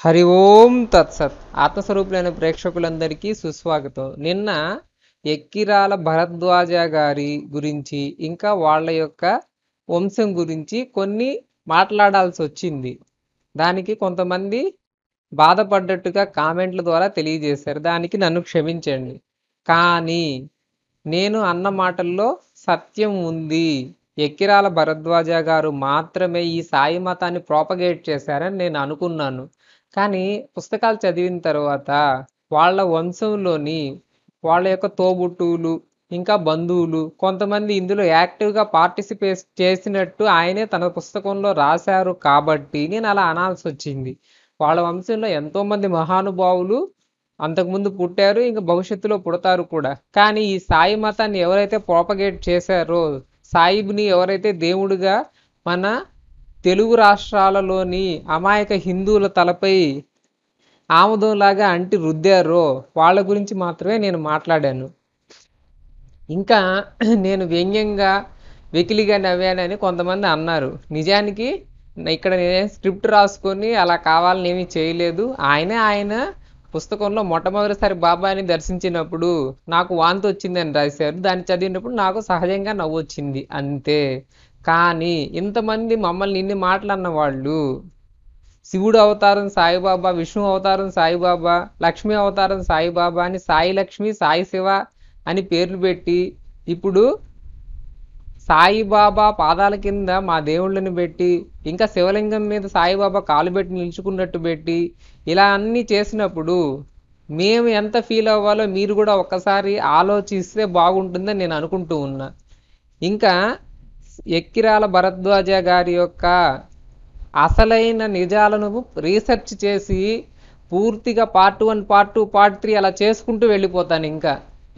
హరి ఓం తత్సత్ ఆత్మస్వరూపులైన ప్రేక్షకులందరికీ సుస్వాగతం నిన్న ఎక్కిరాల భరద్వాజ గారి గురించి ఇంకా వాళ్ళ యొక్క వంశం గురించి కొన్ని మాట్లాడాల్సి వచ్చింది దానికి కొంతమంది బాధపడ్డట్టుగా కామెంట్ల ద్వారా తెలియజేశారు దానికి నన్ను క్షమించండి కానీ నేను అన్న మాటల్లో సత్యం ఉంది ఎక్కిరాల భరద్వాజ గారు మాత్రమే ఈ సాయి మతాన్ని ప్రాపగేట్ చేశారని నేను అనుకున్నాను కానీ పుస్తకాలు చదివిన తర్వాత వాళ్ళ వంశంలోని వాళ్ళ యొక్క తోబుట్టువులు ఇంకా బంధువులు కొంతమంది ఇందులో యాక్టివ్గా పార్టిసిపేట్ చేసినట్టు ఆయనే తన పుస్తకంలో రాశారు కాబట్టి నేను అలా అనాల్సి వచ్చింది వాళ్ళ వంశంలో ఎంతోమంది మహానుభావులు అంతకుముందు పుట్టారు ఇంకా భవిష్యత్తులో పుడతారు కూడా కానీ ఈ సాయి మతాన్ని ఎవరైతే ప్రోపగేట్ చేశారో సాయిబ్ని ఎవరైతే దేవుడిగా మన తెలుగు రాష్ట్రాలలోని అమాయక హిందువుల తలపై ఆముదంలాగా అంటి రుద్దారో వాళ్ళ గురించి మాత్రమే నేను మాట్లాడాను ఇంకా నేను వ్యంగ్యంగా వెకిలిగా నవ్వానని కొంతమంది అన్నారు నిజానికి ఇక్కడ నేనే స్క్రిప్ట్ రాసుకొని అలా కావాలని ఏమీ చేయలేదు ఆయనే ఆయన పుస్తకంలో మొట్టమొదటిసారి బాబాయిని దర్శించినప్పుడు నాకు వాంతి వచ్చిందని రాశారు దాన్ని చదివినప్పుడు నాకు సహజంగా నవ్వు వచ్చింది అంతే కానీ ఇంతమంది మమ్మల్ని ఇన్ని మాటలు వాళ్ళు శివుడు అవతారం సాయిబాబా విష్ణు అవతారం సాయిబాబా లక్ష్మి అవతారం సాయిబాబా అని సాయి లక్ష్మి సాయి శివ అని పేర్లు పెట్టి ఇప్పుడు సాయిబాబా పాదాల కింద మా దేవుళ్ళని పెట్టి ఇంకా శివలింగం మీద సాయిబాబా కాలు పెట్టి నిలుచుకున్నట్టు పెట్టి ఇలా అన్నీ చేసినప్పుడు మేము ఎంత ఫీల్ అవ్వాలో మీరు కూడా ఒక్కసారి ఆలోచిస్తే బాగుంటుందని నేను అనుకుంటూ ఉన్నా ఇంకా ఎక్కిరాల భరద్వాజ గారి యొక్క అసలైన నిజాలను రీసెర్చ్ చేసి పూర్తిగా part one part two part three అలా చేసుకుంటూ వెళ్ళిపోతాను ఇంకా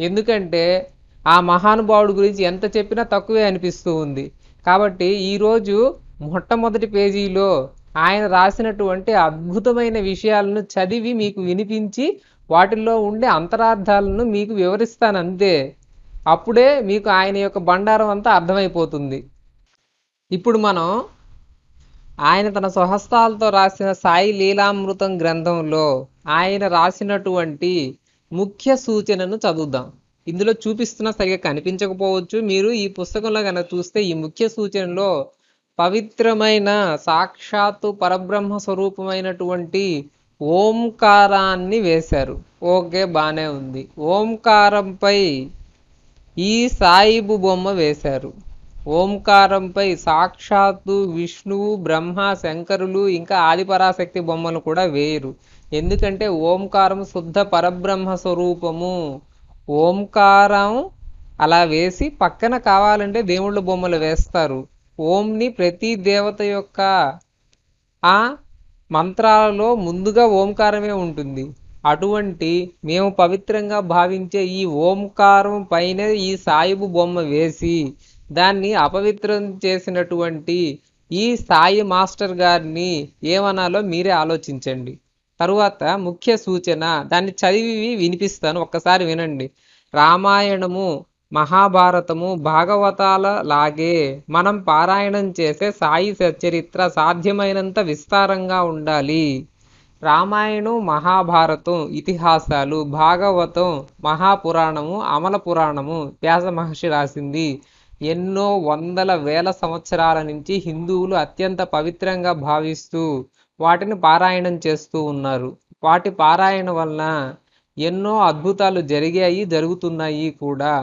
ఎందుకంటే ఆ మహానుభావుడు గురించి ఎంత చెప్పినా తక్కువే అనిపిస్తూ ఉంది కాబట్టి ఈరోజు మొట్టమొదటి పేజీలో ఆయన రాసినటువంటి అద్భుతమైన విషయాలను చదివి మీకు వినిపించి వాటిల్లో ఉండే అంతరార్థాలను మీకు వివరిస్తాను అంతే అప్పుడే మీకు ఆయన యొక్క బండారం అంతా అర్థమైపోతుంది ఇప్పుడు మనం ఆయన తన స్వహస్తాలతో రాసిన సాయి లీలామృతం గ్రంథంలో ఆయన రాసినటువంటి ముఖ్య సూచనను చదువుదాం ఇందులో చూపిస్తున్న సరిగా కనిపించకపోవచ్చు మీరు ఈ పుస్తకంలో కనుక చూస్తే ఈ ముఖ్య సూచనలో పవిత్రమైన సాక్షాత్తు పరబ్రహ్మ స్వరూపమైనటువంటి ఓంకారాన్ని వేశారు ఓకే బాగానే ఉంది ఓంకారంపై ఈ సాయిబు బొమ్మ వేశారు ఓంకారంపై సాక్షాత్తు విష్ణువు బ్రహ్మ శంకరులు ఇంకా ఆదిపరాశక్తి బొమ్మను కూడా వేయరు ఎందుకంటే ఓంకారం శుద్ధ పరబ్రహ్మ స్వరూపము ఓంకారం అలా వేసి పక్కన కావాలంటే దేవుళ్ళ బొమ్మలు వేస్తారు ఓంని ప్రతి దేవత యొక్క ఆ మంత్రాలలో ముందుగా ఓంకారమే ఉంటుంది అటువంటి మేము పవిత్రంగా భావించే ఈ ఓంకారం పైన ఈ సాయిబు బొమ్మ వేసి దాన్ని అపవిత్రం చేసినటువంటి ఈ సాయి మాస్టర్ గారిని ఏమనాలో మీరే ఆలోచించండి తరువాత ముఖ్య సూచన దాన్ని చదివి వినిపిస్తాను ఒక్కసారి వినండి రామాయణము మహాభారతము భాగవతాల లాగే మనం పారాయణం చేసే సాయి సచ్చరిత్ర సాధ్యమైనంత విస్తారంగా ఉండాలి రామాయణం మహాభారతం ఇతిహాసాలు భాగవతం మహాపురాణము అమల పురాణము వ్యాస మహర్షి రాసింది ఎన్నో వందల వేల సంవత్సరాల నుంచి హిందువులు అత్యంత పవిత్రంగా భావిస్తూ వాటిని పారాయణం చేస్తూ ఉన్నారు వాటి పారాయణ వలన ఎన్నో అద్భుతాలు జరిగాయి జరుగుతున్నాయి కూడా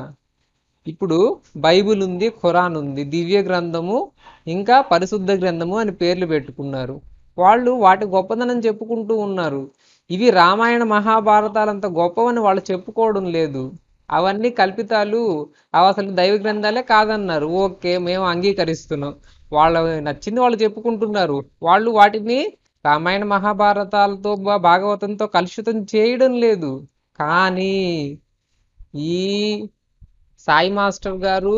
ఇప్పుడు బైబిల్ ఉంది ఖురాన్ ఉంది దివ్య గ్రంథము ఇంకా పరిశుద్ధ గ్రంథము అని పేర్లు పెట్టుకున్నారు వాళ్ళు వాటి గొప్పదనం చెప్పుకుంటూ ఉన్నారు ఇవి రామాయణ మహాభారతాలంత గొప్పవని వాళ్ళు చెప్పుకోవడం లేదు అవన్నీ కల్పితాలు అవి అసలు దైవ గ్రంథాలే కాదన్నారు ఓకే మేము అంగీకరిస్తున్నాం వాళ్ళ నచ్చింది వాళ్ళు చెప్పుకుంటున్నారు వాళ్ళు వాటిని రామాయణ మహాభారతాలతో భాగవతంతో కలుషితం చేయడం లేదు కానీ ఈ సాయి మాస్టర్ గారు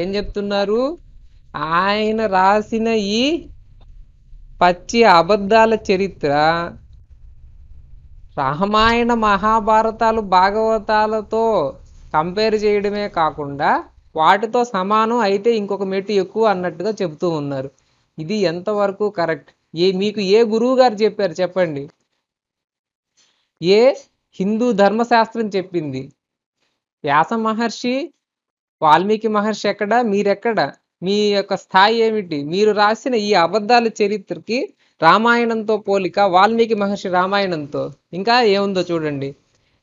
ఏం చెప్తున్నారు ఆయన రాసిన ఈ పచ్చి అబద్ధాల చరిత్ర రామాయణ మహాభారతాలు భాగవతాలతో కంపేర్ చేయడమే కాకుండా వాటితో సమానం అయితే ఇంకొక మెట్టు ఎక్కువ అన్నట్టుగా చెబుతూ ఉన్నారు ఇది ఎంతవరకు కరెక్ట్ ఏ మీకు ఏ గురువు గారు చెప్పారు చెప్పండి ఏ హిందూ ధర్మశాస్త్రం చెప్పింది వ్యాస మహర్షి వాల్మీకి మహర్షి ఎక్కడ మీరెక్కడ మీ యొక్క స్థాయి ఏమిటి మీరు రాసిన ఈ అబద్ధాల చరిత్రకి రామాయణంతో పోలిక వాల్మీకి మహర్షి రామాయణంతో ఇంకా ఏముందో చూడండి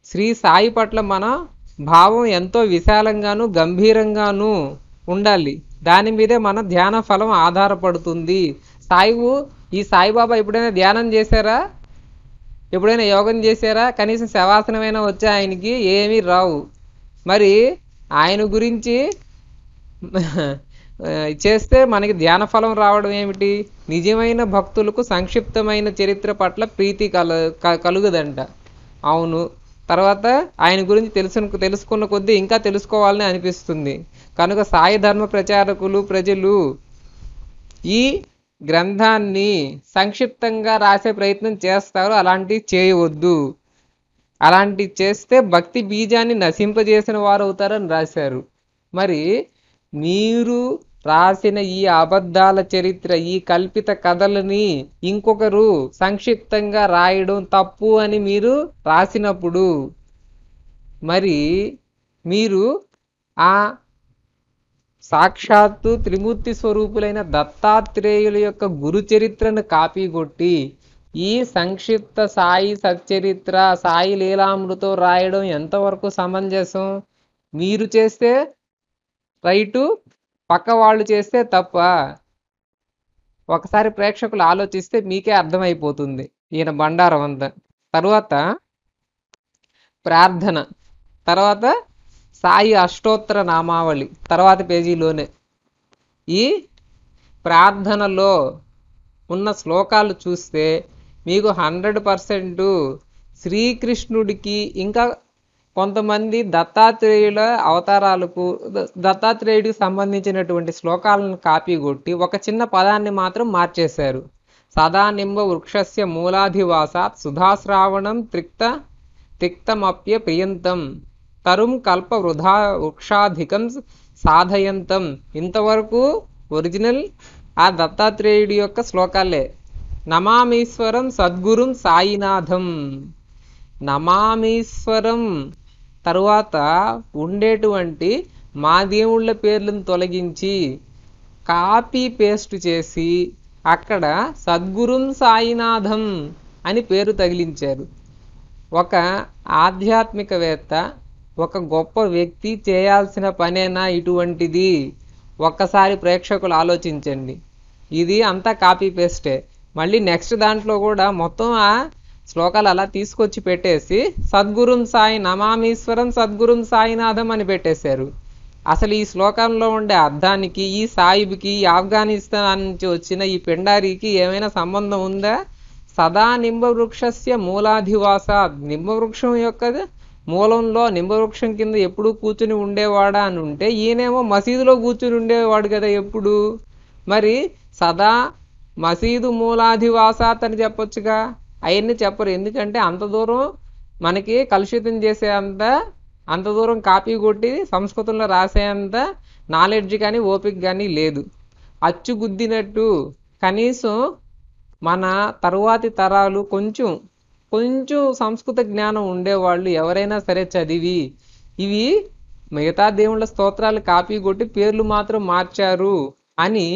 శ్రీ సాయి పట్ల మన భావం ఎంతో విశాలంగాను గంభీరంగాను ఉండాలి దాని మీదే మన ధ్యాన ఫలం ఆధారపడుతుంది సాయి ఈ సాయిబాబా ఎప్పుడైనా ధ్యానం చేశారా ఎప్పుడైనా యోగం చేశారా కనీసం శవాసనమైనా వచ్చే ఆయనకి ఏమీ రావు మరి ఆయన గురించి చేస్తే మనకి ధ్యాన ఫలం రావడం ఏమిటి నిజమైన భక్తులకు సంక్షిప్తమైన చరిత్ర పట్ల ప్రీతి కల కలుగుదంట అవును తర్వాత ఆయన గురించి తెలుసు తెలుసుకున్న కొద్దీ ఇంకా తెలుసుకోవాలని అనిపిస్తుంది కనుక సాయి ధర్మ ప్రచారకులు ప్రజలు ఈ గ్రంథాన్ని సంక్షిప్తంగా రాసే ప్రయత్నం చేస్తారు అలాంటివి చేయవద్దు అలాంటివి చేస్తే భక్తి బీజాన్ని నశింపజేసిన వారు అవుతారని రాశారు మరి మీరు రాసిన ఈ అబద్ధాల చరిత్ర ఈ కల్పిత కథలని ఇంకొకరు సంక్షిప్తంగా రాయడం తప్పు అని మీరు రాసినప్పుడు మరి మీరు ఆ సాక్షాత్తు త్రిమూర్తి స్వరూపులైన దత్తాత్రేయుల యొక్క గురు చరిత్రను కాపీ కొట్టి ఈ సంక్షిప్త సాయి సచ్చరిత్ర సాయి లీలామృతం రాయడం ఎంతవరకు సమంజసం మీరు చేస్తే రైటు పక్క వాళ్ళు చేస్తే తప్ప ఒకసారి ప్రేక్షకులు ఆలోచిస్తే మీకే అర్థమైపోతుంది ఈయన బండారం అంతా తర్వాత ప్రార్థన తర్వాత సాయి అష్టోత్తర నామావళి తర్వాత పేజీలోనే ఈ ప్రార్థనలో ఉన్న శ్లోకాలు చూస్తే మీకు హండ్రెడ్ పర్సెంటు శ్రీకృష్ణుడికి ఇంకా కొంతమంది దత్తాత్రేయుల అవతారాలకు దత్తాత్రేయుడికి సంబంధించినటువంటి శ్లోకాలను కాపీ కొట్టి ఒక చిన్న పదాన్ని మాత్రం మార్చేశారు సదా నింబ వృక్షస్య మూలాధివాసాత్ సుధాశ్రావణం త్రిక్త తిక్తమప్య ప్రియంతం తరుం కల్ప వృధా వృక్షాధికం సాధయంతం ఇంతవరకు ఒరిజినల్ ఆ దత్తాత్రేయుడి యొక్క శ్లోకాలే నమామీశ్వరం సద్గురుం సాయినాథం నమామీశ్వరం తర్వాత ఉండేటువంటి మా దేవుళ్ళ పేర్లను తొలగించి కాపీ పేస్ట్ చేసి అక్కడ సద్గురుం సాయినాథం అని పేరు తగిలించారు ఒక ఆధ్యాత్మికవేత్త ఒక గొప్ప వ్యక్తి చేయాల్సిన పనేనా ఇటువంటిది ఒక్కసారి ప్రేక్షకులు ఆలోచించండి ఇది అంతా కాపీ పేస్టే మళ్ళీ నెక్స్ట్ దాంట్లో కూడా మొత్తం శ్లోకాలు అలా తీసుకొచ్చి పెట్టేసి సద్గురుం సాయి నమామీశ్వరం సద్గురుం సాయినాథం అని పెట్టేశారు అసలు ఈ శ్లోకంలో ఉండే అర్థానికి ఈ సాయిబుకి ఆఫ్ఘనిస్తాన్ నుంచి వచ్చిన ఈ పిండారికి ఏమైనా సంబంధం ఉందా సదా నింబవృక్షస్య మూలాధివాస నింబవృక్షం యొక్క మూలంలో నింబవృక్షం కింద ఎప్పుడు కూర్చుని ఉండేవాడా అని ఉంటే ఈయనేమో మసీదులో కూర్చుని ఉండేవాడు కదా ఎప్పుడు మరి సదా మసీదు మూలాధివాసాత్ అని చెప్పొచ్చుగా అవన్నీ చెప్పరు ఎందుకంటే అంత దూరం మనకి కలుషితం చేసే అంత అంత దూరం కాపీ కొట్టి సంస్కృతంలో రాసేంత నాలెడ్జ్ కానీ ఓపిక కానీ లేదు అచ్చు గుద్దినట్టు కనీసం మన తరువాతి తరాలు కొంచెం కొంచెం సంస్కృత జ్ఞానం ఉండేవాళ్ళు ఎవరైనా సరే చదివి ఇవి మిగతా దేవుళ్ళ స్తోత్రాలు కాపీ కొట్టి పేర్లు మాత్రం మార్చారు అని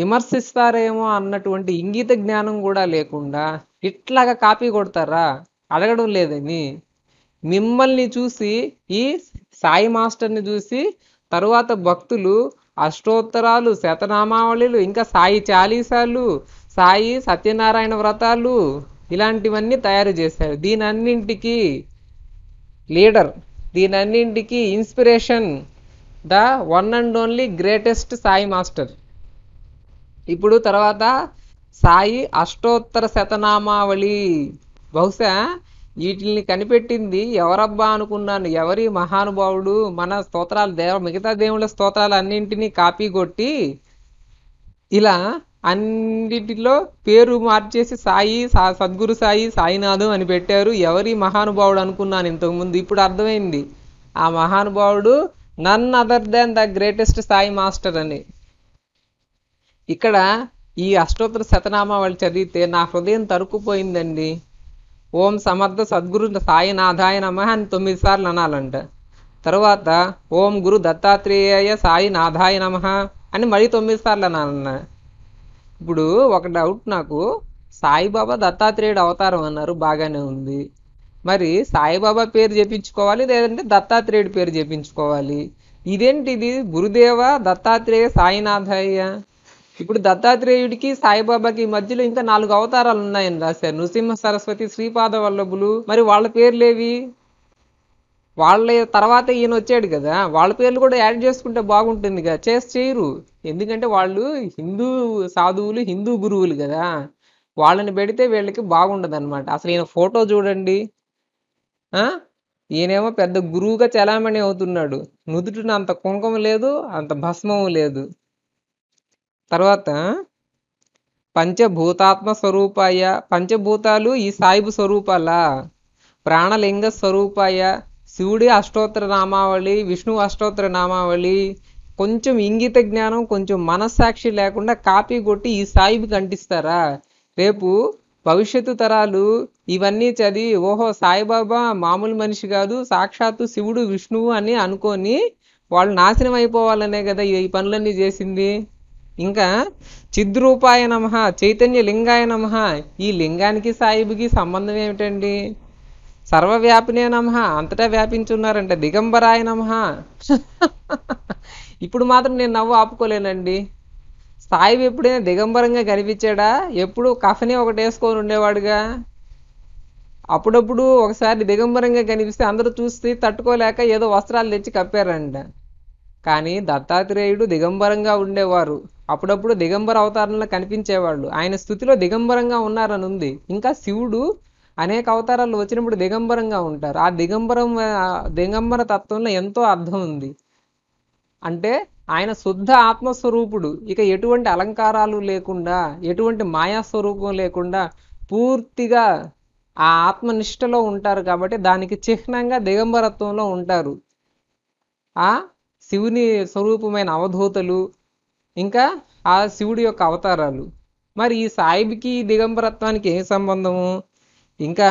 విమర్శిస్తారేమో అన్నటువంటి ఇంగిత జ్ఞానం కూడా లేకుండా ఇట్లాగా కాపీ కొడతారా అడగడం లేదని మిమ్మల్ని చూసి ఈ సాయి మాస్టర్ని చూసి తరువాత భక్తులు అష్టోత్తరాలు శతనామావళిలు ఇంకా సాయి చాలీసాలు సాయి సత్యనారాయణ వ్రతాలు ఇలాంటివన్నీ తయారు చేశారు దీనన్నింటికి లీడర్ దీనన్నింటికి inspiration the one and only greatest Sai master ఇప్పుడు తర్వాత సాయి అష్టోత్తర శతనామావళి బహుశా వీటిని కనిపెట్టింది ఎవరబ్బా అనుకున్నాను ఎవరి మహానుభావుడు మన స్తోత్రాలు దేవ మిగతా దేవుళ్ళ స్తోత్రాలు అన్నింటినీ కాపీ కొట్టి ఇలా అన్నిటిలో పేరు మార్చేసి సాయి సా సద్గురు సాయి సాయినాథం అని పెట్టారు ఎవరి మహానుభావుడు అనుకున్నాను ఇంతకుముందు ఇప్పుడు అర్థమైంది ఆ మహానుభావుడు none other than the greatest Sai master అని ఇక్కడ ఈ అష్టోత్తర వాళ్ళు చదివితే నా హృదయం తరుక్కుపోయిందండి ఓం సమర్థ సద్గురు సాయినాథాయ నమ అని తొమ్మిది సార్లు అనాలంట తర్వాత ఓం గురు దత్తాత్రేయ సాయినాథాయ నమ అని మరీ తొమ్మిది సార్లు అనాలన్న ఇప్పుడు ఒక డౌట్ నాకు సాయిబాబా దత్తాత్రేయుడు అవతారం అన్నారు బాగానే ఉంది మరి సాయిబాబా పేరు చేపించుకోవాలి లేదంటే దత్తాత్రేయుడి పేరు చేపించుకోవాలి ఇదేంటిది గురుదేవ దత్తాత్రేయ సాయినాథయ్య ఇప్పుడు దత్తాత్రేయుడికి సాయిబాబాకి మధ్యలో ఇంకా నాలుగు అవతారాలు ఉన్నాయని రాశారు నృసింహ సరస్వతి శ్రీపాద వల్లభులు మరి వాళ్ళ పేర్లేవి వాళ్ళ తర్వాత ఈయన వచ్చాడు కదా వాళ్ళ పేర్లు కూడా యాడ్ చేసుకుంటే బాగుంటుంది కదా చేసి చేయరు ఎందుకంటే వాళ్ళు హిందూ సాధువులు హిందూ గురువులు కదా వాళ్ళని పెడితే వీళ్ళకి బాగుండదు అనమాట అసలు ఈయన ఫోటో చూడండి ఈయనేమో పెద్ద గురువుగా చలామణి అవుతున్నాడు నుదుటిన అంత కుంకం లేదు అంత భస్మం లేదు తర్వాత పంచభూతాత్మ స్వరూపాయ పంచభూతాలు ఈ సాయిబు స్వరూపాల ప్రాణలింగ స్వరూపాయ శివుడి అష్టోత్తర నామావళి విష్ణు అష్టోత్తర నామావళి కొంచెం ఇంగిత జ్ఞానం కొంచెం మనస్సాక్షి లేకుండా కాపీ కొట్టి ఈ సాయిబు కంటిస్తారా రేపు భవిష్యత్తు తరాలు ఇవన్నీ చదివి ఓహో సాయిబాబా మామూలు మనిషి కాదు సాక్షాత్తు శివుడు విష్ణువు అని అనుకొని వాళ్ళు నాశనం అయిపోవాలనే కదా ఈ పనులన్నీ చేసింది ఇంకా చిద్రూపాయ నమ చైతన్య లింగాయ నమ ఈ లింగానికి సాయిబుకి సంబంధం ఏమిటండి సర్వవ్యాపినే నమ అంతటా వ్యాపించున్నారంటే దిగంబరాయ నమ ఇప్పుడు మాత్రం నేను నవ్వు ఆపుకోలేనండి సాయిబు ఎప్పుడైనా దిగంబరంగా కనిపించాడా ఎప్పుడు కఫనే ఒకటి వేసుకొని ఉండేవాడుగా అప్పుడప్పుడు ఒకసారి దిగంబరంగా కనిపిస్తే అందరూ చూసి తట్టుకోలేక ఏదో వస్త్రాలు తెచ్చి కప్పారంట కానీ దత్తాత్రేయుడు దిగంబరంగా ఉండేవారు అప్పుడప్పుడు దిగంబర అవతారంలో కనిపించేవాళ్ళు ఆయన స్థుతిలో దిగంబరంగా ఉన్నారని ఉంది ఇంకా శివుడు అనేక అవతారాలు వచ్చినప్పుడు దిగంబరంగా ఉంటారు ఆ దిగంబరం దిగంబర తత్వంలో ఎంతో అర్థం ఉంది అంటే ఆయన శుద్ధ ఆత్మస్వరూపుడు ఇక ఎటువంటి అలంకారాలు లేకుండా ఎటువంటి మాయాస్వరూపం లేకుండా పూర్తిగా ఆ ఆత్మనిష్టలో ఉంటారు కాబట్టి దానికి చిహ్నంగా దిగంబరత్వంలో ఉంటారు ఆ శివుని స్వరూపమైన అవధూతలు ఇంకా ఆ శివుడి యొక్క అవతారాలు మరి ఈ సాయిబికి దిగంబరత్వానికి ఏం సంబంధము ఇంకా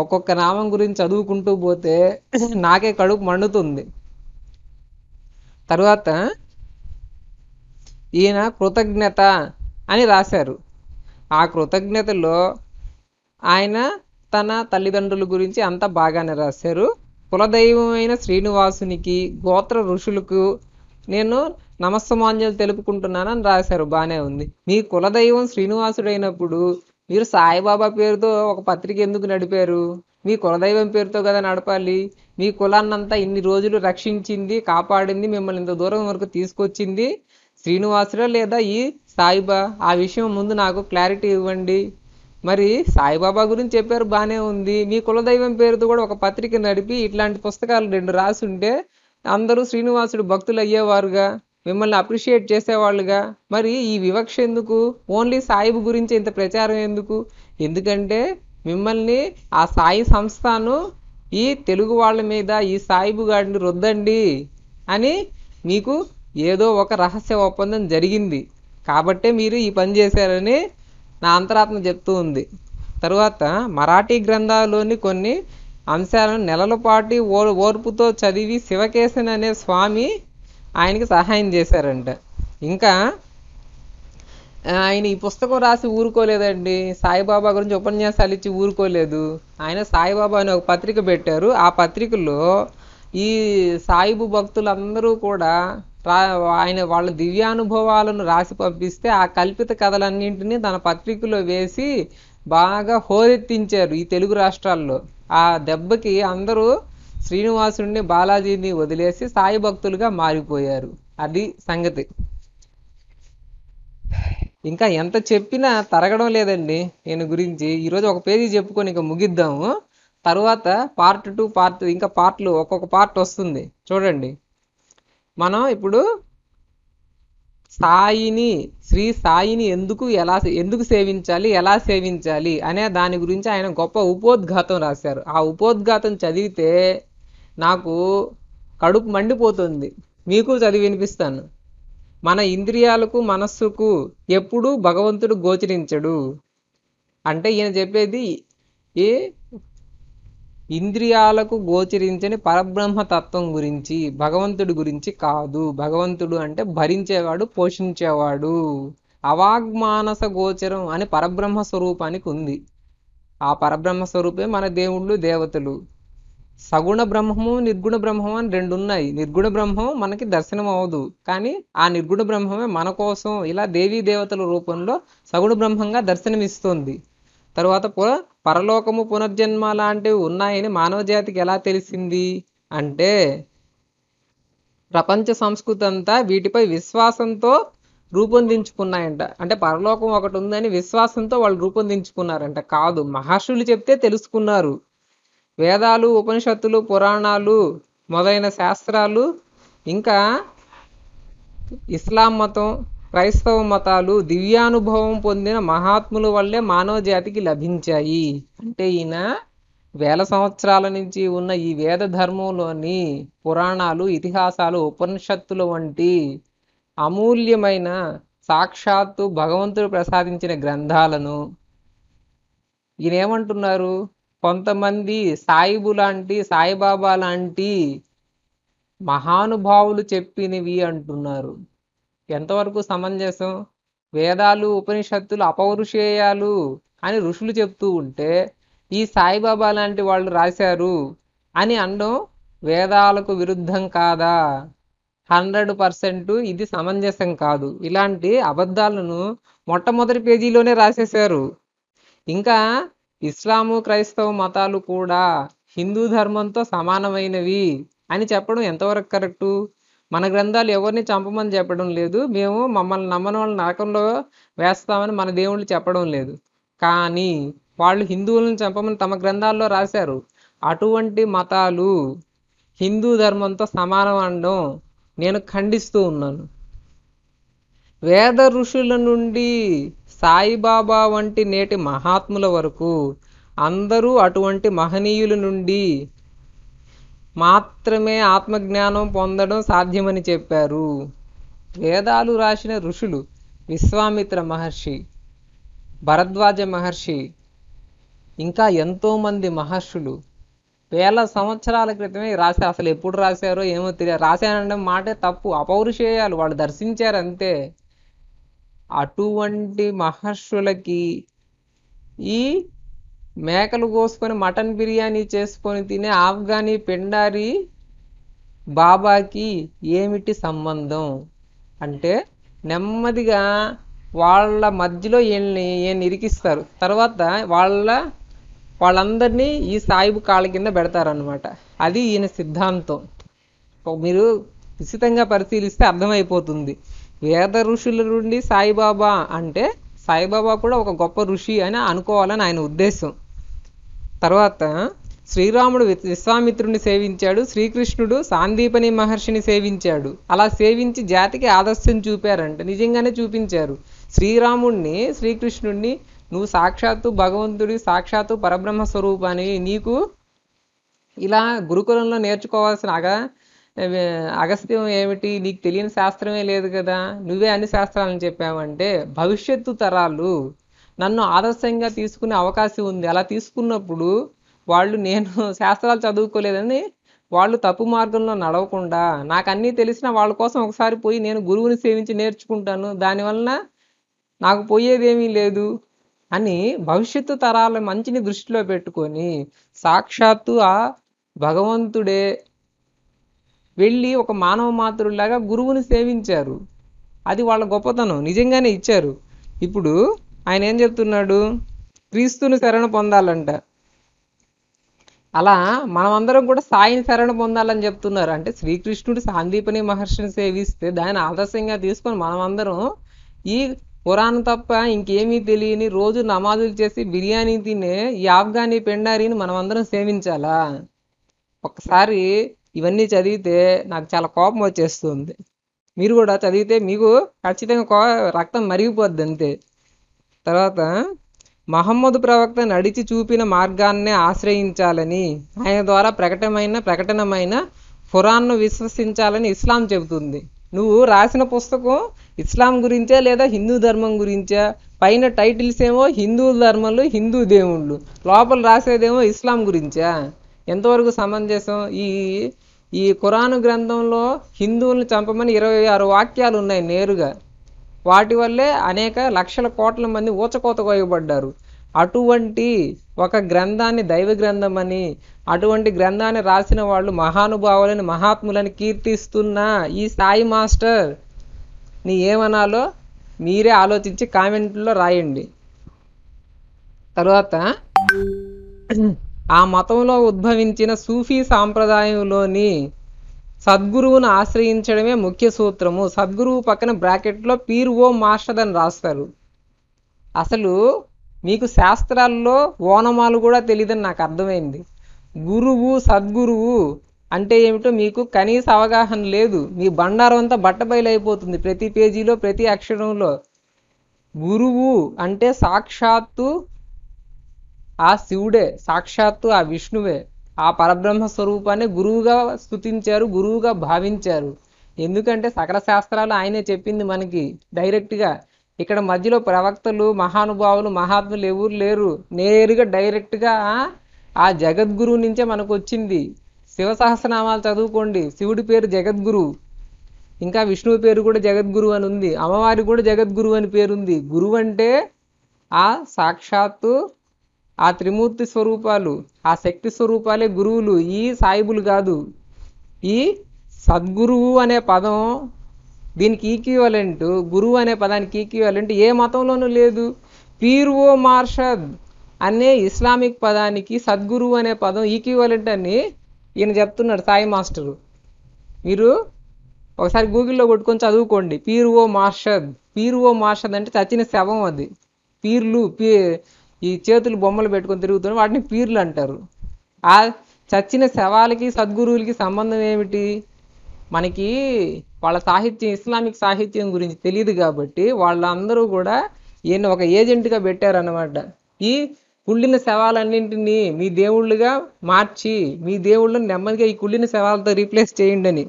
ఒక్కొక్క నామం గురించి చదువుకుంటూ పోతే నాకే కడుపు మండుతుంది తర్వాత ఈయన కృతజ్ఞత అని రాశారు ఆ కృతజ్ఞతలో ఆయన తన తల్లిదండ్రుల గురించి అంతా బాగానే రాశారు కులదైవమైన శ్రీనివాసునికి గోత్ర ఋషులకు నేను నమస్తమాంజలు అని రాశారు బాగానే ఉంది మీ కులదైవం శ్రీనివాసుడైనప్పుడు మీరు సాయిబాబా పేరుతో ఒక పత్రిక ఎందుకు నడిపారు మీ కులదైవం పేరుతో కదా నడపాలి మీ కులాన్నంతా ఇన్ని రోజులు రక్షించింది కాపాడింది మిమ్మల్ని ఇంత దూరం వరకు తీసుకొచ్చింది శ్రీనివాసుడా లేదా ఈ సాయిబా ఆ విషయం ముందు నాకు క్లారిటీ ఇవ్వండి మరి సాయిబాబా గురించి చెప్పారు బాగానే ఉంది మీ కులదైవం పేరుతో కూడా ఒక పత్రిక నడిపి ఇట్లాంటి పుస్తకాలు రెండు రాసుంటే అందరూ శ్రీనివాసుడు భక్తులు అయ్యేవారుగా మిమ్మల్ని అప్రిషియేట్ చేసేవాళ్ళుగా మరి ఈ వివక్ష ఎందుకు ఓన్లీ సాయిబు గురించి ఇంత ప్రచారం ఎందుకు ఎందుకంటే మిమ్మల్ని ఆ సాయి సంస్థను ఈ తెలుగు వాళ్ళ మీద ఈ సాయిబు గారిని రుద్దండి అని మీకు ఏదో ఒక రహస్య ఒప్పందం జరిగింది కాబట్టే మీరు ఈ పని చేశారని నా అంతరాత్మ చెప్తూ ఉంది తరువాత మరాఠీ గ్రంథాలలోని కొన్ని అంశాలను నెలల పాటు ఓ ఓర్పుతో చదివి శివకేశన్ అనే స్వామి ఆయనకి సహాయం చేశారంట ఇంకా ఆయన ఈ పుస్తకం రాసి ఊరుకోలేదండి సాయిబాబా గురించి ఉపన్యాసాలు ఇచ్చి ఊరుకోలేదు ఆయన సాయిబాబా అని ఒక పత్రిక పెట్టారు ఆ పత్రికలో ఈ సాయిబు భక్తులందరూ కూడా రా ఆయన వాళ్ళ దివ్యానుభవాలను రాసి పంపిస్తే ఆ కల్పిత కథలన్నింటినీ తన పత్రికలో వేసి బాగా హోరెత్తించారు ఈ తెలుగు రాష్ట్రాల్లో ఆ దెబ్బకి అందరూ శ్రీనివాసుడిని బాలాజీని వదిలేసి సాయి భక్తులుగా మారిపోయారు అది సంగతి ఇంకా ఎంత చెప్పినా తరగడం లేదండి నేను గురించి ఈరోజు ఒక పేజీ చెప్పుకొని ఇంకా ముగిద్దాము తర్వాత పార్ట్ టూ పార్ట్ ఇంకా పార్ట్లు ఒక్కొక్క పార్ట్ వస్తుంది చూడండి మనం ఇప్పుడు సాయిని శ్రీ సాయిని ఎందుకు ఎలా ఎందుకు సేవించాలి ఎలా సేవించాలి అనే దాని గురించి ఆయన గొప్ప ఉపోద్ఘాతం రాశారు ఆ ఉపోద్ఘాతం చదివితే నాకు కడుపు మండిపోతుంది మీకు చదివి వినిపిస్తాను మన ఇంద్రియాలకు మనస్సుకు ఎప్పుడూ భగవంతుడు గోచరించడు అంటే ఈయన చెప్పేది ఏ ఇంద్రియాలకు గోచరించని పరబ్రహ్మ తత్వం గురించి భగవంతుడి గురించి కాదు భగవంతుడు అంటే భరించేవాడు పోషించేవాడు అవాగ్మానస గోచరం అని పరబ్రహ్మ స్వరూపానికి ఉంది ఆ పరబ్రహ్మ స్వరూపే మన దేవుళ్ళు దేవతలు సగుణ బ్రహ్మము నిర్గుణ బ్రహ్మము అని రెండు ఉన్నాయి నిర్గుణ బ్రహ్మం మనకి దర్శనం అవ్వదు కానీ ఆ నిర్గుణ బ్రహ్మమే మన కోసం ఇలా దేవీ దేవతల రూపంలో సగుణ బ్రహ్మంగా దర్శనమిస్తుంది తరువాత పున పరలోకము పునర్జన్మ లాంటివి ఉన్నాయని మానవ జాతికి ఎలా తెలిసింది అంటే ప్రపంచ సంస్కృతి అంతా వీటిపై విశ్వాసంతో రూపొందించుకున్నాయంట అంటే పరలోకం ఒకటి ఉందని విశ్వాసంతో వాళ్ళు రూపొందించుకున్నారంట కాదు మహర్షులు చెప్తే తెలుసుకున్నారు వేదాలు ఉపనిషత్తులు పురాణాలు మొదలైన శాస్త్రాలు ఇంకా ఇస్లాం మతం క్రైస్తవ మతాలు దివ్యానుభవం పొందిన మహాత్ముల వల్లే మానవ జాతికి లభించాయి అంటే ఈయన వేల సంవత్సరాల నుంచి ఉన్న ఈ వేద ధర్మంలోని పురాణాలు ఇతిహాసాలు ఉపనిషత్తుల వంటి అమూల్యమైన సాక్షాత్తు భగవంతుడు ప్రసాదించిన గ్రంథాలను ఈయనేమంటున్నారు కొంతమంది సాయిబు లాంటి సాయిబాబా లాంటి మహానుభావులు చెప్పినవి అంటున్నారు ఎంతవరకు సమంజసం వేదాలు ఉపనిషత్తులు అపౌరుషేయాలు అని ఋషులు చెప్తూ ఉంటే ఈ సాయిబాబా లాంటి వాళ్ళు రాశారు అని అనడం వేదాలకు విరుద్ధం కాదా హండ్రెడ్ పర్సెంట్ ఇది సమంజసం కాదు ఇలాంటి అబద్ధాలను మొట్టమొదటి పేజీలోనే రాసేశారు ఇంకా ఇస్లాము క్రైస్తవ మతాలు కూడా హిందూ ధర్మంతో సమానమైనవి అని చెప్పడం ఎంతవరకు కరెక్టు మన గ్రంథాలు ఎవరిని చంపమని చెప్పడం లేదు మేము మమ్మల్ని నమ్మని వాళ్ళని నరకంలో వేస్తామని మన దేవుళ్ళు చెప్పడం లేదు కానీ వాళ్ళు హిందువులను చంపమని తమ గ్రంథాల్లో రాశారు అటువంటి మతాలు హిందూ ధర్మంతో సమానం అనడం నేను ఖండిస్తూ ఉన్నాను వేద ఋషుల నుండి సాయిబాబా వంటి నేటి మహాత్ముల వరకు అందరూ అటువంటి మహనీయుల నుండి మాత్రమే ఆత్మజ్ఞానం పొందడం సాధ్యమని చెప్పారు వేదాలు రాసిన ఋషులు విశ్వామిత్ర మహర్షి భరద్వాజ మహర్షి ఇంకా ఎంతోమంది మహర్షులు వేల సంవత్సరాల క్రితమే రాశారు అసలు ఎప్పుడు రాశారో ఏమో తెలియదు రాశానంటే మాటే తప్పు అపౌరుషేయాలు వాళ్ళు దర్శించారు అంతే అటువంటి మహర్షులకి ఈ మేకలు కోసుకొని మటన్ బిర్యానీ చేసుకొని తినే ఆఫ్ఘనీ పిండారి బాబాకి ఏమిటి సంబంధం అంటే నెమ్మదిగా వాళ్ళ మధ్యలో ఈయన్ని ఈయన ఇరికిస్తారు తర్వాత వాళ్ళ వాళ్ళందరినీ ఈ సాయిబు కాళ్ళ కింద పెడతారనమాట అది ఈయన సిద్ధాంతం మీరు ఉచితంగా పరిశీలిస్తే అర్థమైపోతుంది వేద ఋషుల నుండి సాయిబాబా అంటే సాయిబాబా కూడా ఒక గొప్ప ఋషి అని అనుకోవాలని ఆయన ఉద్దేశం తర్వాత శ్రీరాముడు విశ్వామిత్రుని సేవించాడు శ్రీకృష్ణుడు సాందీపని మహర్షిని సేవించాడు అలా సేవించి జాతికి ఆదర్శం చూపారంట నిజంగానే చూపించారు శ్రీరాముణ్ణి శ్రీకృష్ణుణ్ణి నువ్వు సాక్షాత్తు భగవంతుడి సాక్షాత్తు పరబ్రహ్మ స్వరూపాన్ని నీకు ఇలా గురుకులంలో నేర్చుకోవాల్సిన అగ అగస్త్యం ఏమిటి నీకు తెలియని శాస్త్రమే లేదు కదా నువ్వే అన్ని శాస్త్రాలను చెప్పావంటే భవిష్యత్తు తరాలు నన్ను ఆదర్శంగా తీసుకునే అవకాశం ఉంది అలా తీసుకున్నప్పుడు వాళ్ళు నేను శాస్త్రాలు చదువుకోలేదని వాళ్ళు తప్పు మార్గంలో నడవకుండా నాకు అన్నీ తెలిసిన వాళ్ళ కోసం ఒకసారి పోయి నేను గురువుని సేవించి నేర్చుకుంటాను దానివలన నాకు పోయేదేమీ లేదు అని భవిష్యత్తు తరాల మంచిని దృష్టిలో పెట్టుకొని సాక్షాత్తు ఆ భగవంతుడే వెళ్ళి ఒక మానవ మాతృలాగా గురువుని సేవించారు అది వాళ్ళ గొప్పతనం నిజంగానే ఇచ్చారు ఇప్పుడు ఆయన ఏం చెప్తున్నాడు క్రీస్తుని శరణ పొందాలంట అలా మనమందరం కూడా సాయిని శరణ పొందాలని చెప్తున్నారు అంటే శ్రీకృష్ణుడు సాందీపని మహర్షిని సేవిస్తే దాన్ని ఆదర్శంగా తీసుకొని మనమందరం ఈ పురాణం తప్ప ఇంకేమీ తెలియని రోజు నమాజులు చేసి బిర్యానీ తినే ఈ ఆఫ్ఘానీ పెండారీని మనమందరం సేవించాలా ఒకసారి ఇవన్నీ చదివితే నాకు చాలా కోపం వచ్చేస్తుంది మీరు కూడా చదివితే మీకు ఖచ్చితంగా రక్తం మరిగిపోద్ది అంతే తర్వాత మహమ్మద్ ప్రవక్త నడిచి చూపిన మార్గాన్నే ఆశ్రయించాలని ఆయన ద్వారా ప్రకటమైన ప్రకటనమైన ఖురాన్ను విశ్వసించాలని ఇస్లాం చెబుతుంది నువ్వు రాసిన పుస్తకం ఇస్లాం గురించా లేదా హిందూ ధర్మం గురించా పైన టైటిల్స్ ఏమో హిందూ ధర్మాలు హిందూ దేవుళ్ళు లోపల రాసేదేమో ఇస్లాం గురించా ఎంతవరకు సమంజసం ఈ ఈ ఖురాను గ్రంథంలో హిందువులను చంపమని ఇరవై ఆరు వాక్యాలు ఉన్నాయి నేరుగా వాటి వల్లే అనేక లక్షల కోట్ల మంది ఊచకోత కోయబడ్డారు అటువంటి ఒక గ్రంథాన్ని దైవ గ్రంథమని అటువంటి గ్రంథాన్ని రాసిన వాళ్ళు మహానుభావులని మహాత్ములని కీర్తిస్తున్న ఈ సాయి మాస్టర్ నీ ఏమనాలో మీరే ఆలోచించి కామెంట్లో రాయండి తర్వాత ఆ మతంలో ఉద్భవించిన సూఫీ సాంప్రదాయంలోని సద్గురువును ఆశ్రయించడమే ముఖ్య సూత్రము సద్గురువు పక్కన బ్రాకెట్లో పీర్ ఓ మాస్టర్ అని రాస్తారు అసలు మీకు శాస్త్రాల్లో ఓనమాలు కూడా తెలియదని నాకు అర్థమైంది గురువు సద్గురువు అంటే ఏమిటో మీకు కనీస అవగాహన లేదు మీ బండారం అంతా బట్టబయలైపోతుంది ప్రతి పేజీలో ప్రతి అక్షరంలో గురువు అంటే సాక్షాత్తు ఆ శివుడే సాక్షాత్తు ఆ విష్ణువే ఆ పరబ్రహ్మ స్వరూపాన్ని గురువుగా స్థుతించారు గురువుగా భావించారు ఎందుకంటే సకల శాస్త్రాలు ఆయనే చెప్పింది మనకి డైరెక్ట్గా ఇక్కడ మధ్యలో ప్రవక్తలు మహానుభావులు మహాత్ములు ఎవరు లేరు నేరుగా డైరెక్ట్గా ఆ జగద్గురువు నుంచే మనకు వచ్చింది శివ సహస్రనామాలు చదువుకోండి శివుడి పేరు జగద్గురు ఇంకా విష్ణువు పేరు కూడా జగద్గురు అని ఉంది అమ్మవారి కూడా జగద్గురువు అని పేరుంది గురువు అంటే ఆ సాక్షాత్తు ఆ త్రిమూర్తి స్వరూపాలు ఆ శక్తి స్వరూపాలే గురువులు ఈ సాయిబులు కాదు ఈ సద్గురువు అనే పదం దీనికి ఈక్వలెంట్ గురువు అనే పదానికి ఈక్వలెంట్ ఏ మతంలోనూ లేదు పీర్ ఓ మార్షద్ అనే ఇస్లామిక్ పదానికి సద్గురువు అనే పదం ఈక్వలెంట్ అని ఈయన చెప్తున్నాడు సాయి మాస్టరు మీరు ఒకసారి గూగుల్లో కొట్టుకొని చదువుకోండి పీర్ ఓ మార్షద్ పీర్ ఓ మార్షద్ అంటే చచ్చిన శవం అది పీర్లు పీ ఈ చేతులు బొమ్మలు పెట్టుకొని తిరుగుతున్నాయి వాటిని పీర్లు అంటారు ఆ చచ్చిన శవాలకి సద్గురువులకి సంబంధం ఏమిటి మనకి వాళ్ళ సాహిత్యం ఇస్లామిక్ సాహిత్యం గురించి తెలియదు కాబట్టి వాళ్ళందరూ కూడా ఈయన ఒక ఏజెంట్గా పెట్టారన్నమాట ఈ కుళ్ళిన శవాలన్నింటినీ మీ దేవుళ్ళుగా మార్చి మీ దేవుళ్ళని నెమ్మదిగా ఈ కుళ్ళిన శవాలతో రీప్లేస్ చేయండి అని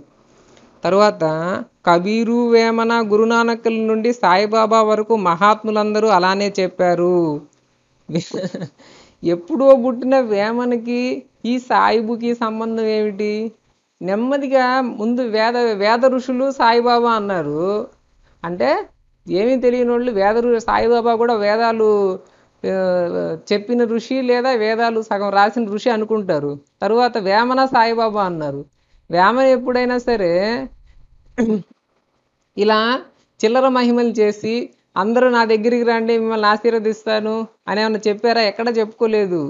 తర్వాత కబీరు వేమన గురునానకుల నుండి సాయిబాబా వరకు మహాత్ములందరూ అలానే చెప్పారు ఎప్పుడో పుట్టిన వేమనకి ఈ సాయిబుకి సంబంధం ఏమిటి నెమ్మదిగా ముందు వేద వేద ఋషులు సాయిబాబా అన్నారు అంటే ఏమీ తెలియని వాళ్ళు వేద సాయిబాబా కూడా వేదాలు చెప్పిన ఋషి లేదా వేదాలు సగం రాసిన ఋషి అనుకుంటారు తరువాత వేమన సాయిబాబా అన్నారు వేమన ఎప్పుడైనా సరే ఇలా చిల్లర మహిమలు చేసి అందరూ నా దగ్గరికి రండి మిమ్మల్ని ఆశీర్వదిస్తాను అని ఏమన్నా చెప్పారా ఎక్కడ చెప్పుకోలేదు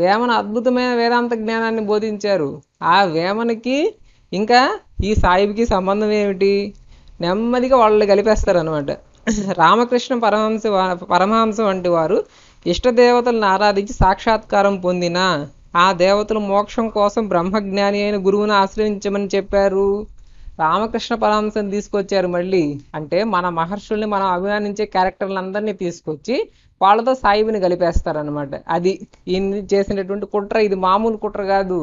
వేమన అద్భుతమైన వేదాంత జ్ఞానాన్ని బోధించారు ఆ వేమనకి ఇంకా ఈ సాయిబుకి సంబంధం ఏమిటి నెమ్మదిగా వాళ్ళు కలిపేస్తారనమాట రామకృష్ణ పరమహంస పరమహంస వంటి వారు ఇష్టదేవతలను ఆరాధించి సాక్షాత్కారం పొందిన ఆ దేవతలు మోక్షం కోసం బ్రహ్మజ్ఞాని అయిన గురువును ఆశ్రయించమని చెప్పారు రామకృష్ణ పరమహంసని తీసుకొచ్చారు మళ్ళీ అంటే మన మహర్షుల్ని మనం అభిమానించే క్యారెక్టర్లందరినీ తీసుకొచ్చి వాళ్ళతో సాయిబుని కలిపేస్తారనమాట అది ఈయన చేసినటువంటి కుట్ర ఇది మామూలు కుట్ర కాదు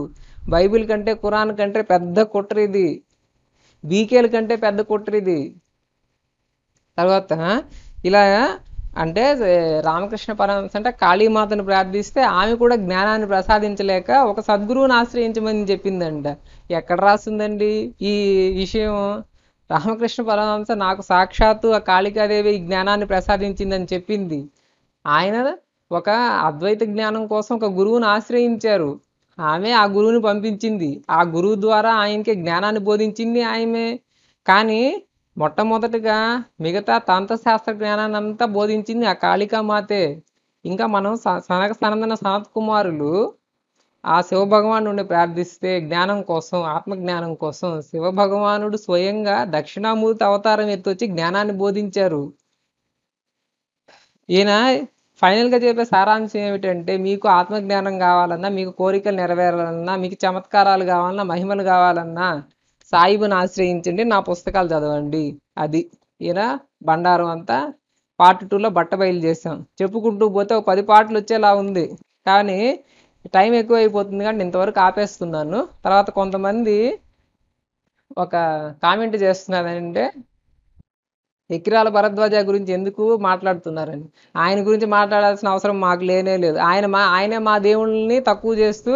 బైబిల్ కంటే కురాన్ కంటే పెద్ద కుట్ర ఇది బీకేల కంటే పెద్ద కుట్ర ఇది తర్వాత ఇలా అంటే రామకృష్ణ పరమహంస అంటే కాళీమాతను ప్రార్థిస్తే ఆమె కూడా జ్ఞానాన్ని ప్రసాదించలేక ఒక సద్గురువుని ఆశ్రయించమని చెప్పిందంట ఎక్కడ రాసిందండి ఈ విషయం రామకృష్ణ పరమహంస నాకు సాక్షాత్తు ఆ కాళికాదేవి ఈ జ్ఞానాన్ని ప్రసాదించిందని చెప్పింది ఆయన ఒక అద్వైత జ్ఞానం కోసం ఒక గురువుని ఆశ్రయించారు ఆమె ఆ గురువుని పంపించింది ఆ గురువు ద్వారా ఆయనకి జ్ఞానాన్ని బోధించింది ఆమె కానీ మొట్టమొదటిగా మిగతా తంత్రశాస్త్ర అంతా బోధించింది ఆ కాళికామాతే ఇంకా మనం సనక సనందన సనత్ కుమారులు ఆ శివభగవాను నుండి ప్రార్థిస్తే జ్ఞానం కోసం ఆత్మజ్ఞానం కోసం శివభగవానుడు స్వయంగా దక్షిణామూర్తి అవతారం ఎత్తొచ్చి జ్ఞానాన్ని బోధించారు ఈయన ఫైనల్గా చెప్పే సారాంశం ఏమిటంటే మీకు ఆత్మజ్ఞానం కావాలన్నా మీకు కోరికలు నెరవేరాలన్నా మీకు చమత్కారాలు కావాలన్నా మహిమలు కావాలన్నా సాయిబుని ఆశ్రయించండి నా పుస్తకాలు చదవండి అది ఈయన బండారం అంతా పార్ట్ టూలో బట్ట బయలు చేసాం చెప్పుకుంటూ పోతే ఒక పది పాటలు వచ్చేలా ఉంది కానీ టైం ఎక్కువ అయిపోతుంది కానీ ఇంతవరకు ఆపేస్తున్నాను తర్వాత కొంతమంది ఒక కామెంట్ చేస్తున్నారంటే ఎకిరాల భరద్వాజ గురించి ఎందుకు మాట్లాడుతున్నారని ఆయన గురించి మాట్లాడాల్సిన అవసరం మాకు లేనే లేదు ఆయన మా ఆయనే మా దేవుళ్ళని తక్కువ చేస్తూ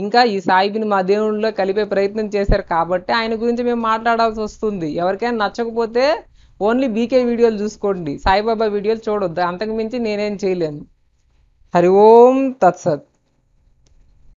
ఇంకా ఈ సాయిబిని మా దేవుడిలో కలిపే ప్రయత్నం చేశారు కాబట్టి ఆయన గురించి మేము మాట్లాడాల్సి వస్తుంది ఎవరికైనా నచ్చకపోతే ఓన్లీ బీకే వీడియోలు చూసుకోండి సాయిబాబా వీడియోలు చూడొద్దు అంతకు మించి నేనేం చేయలేను హరి ఓం తత్సత్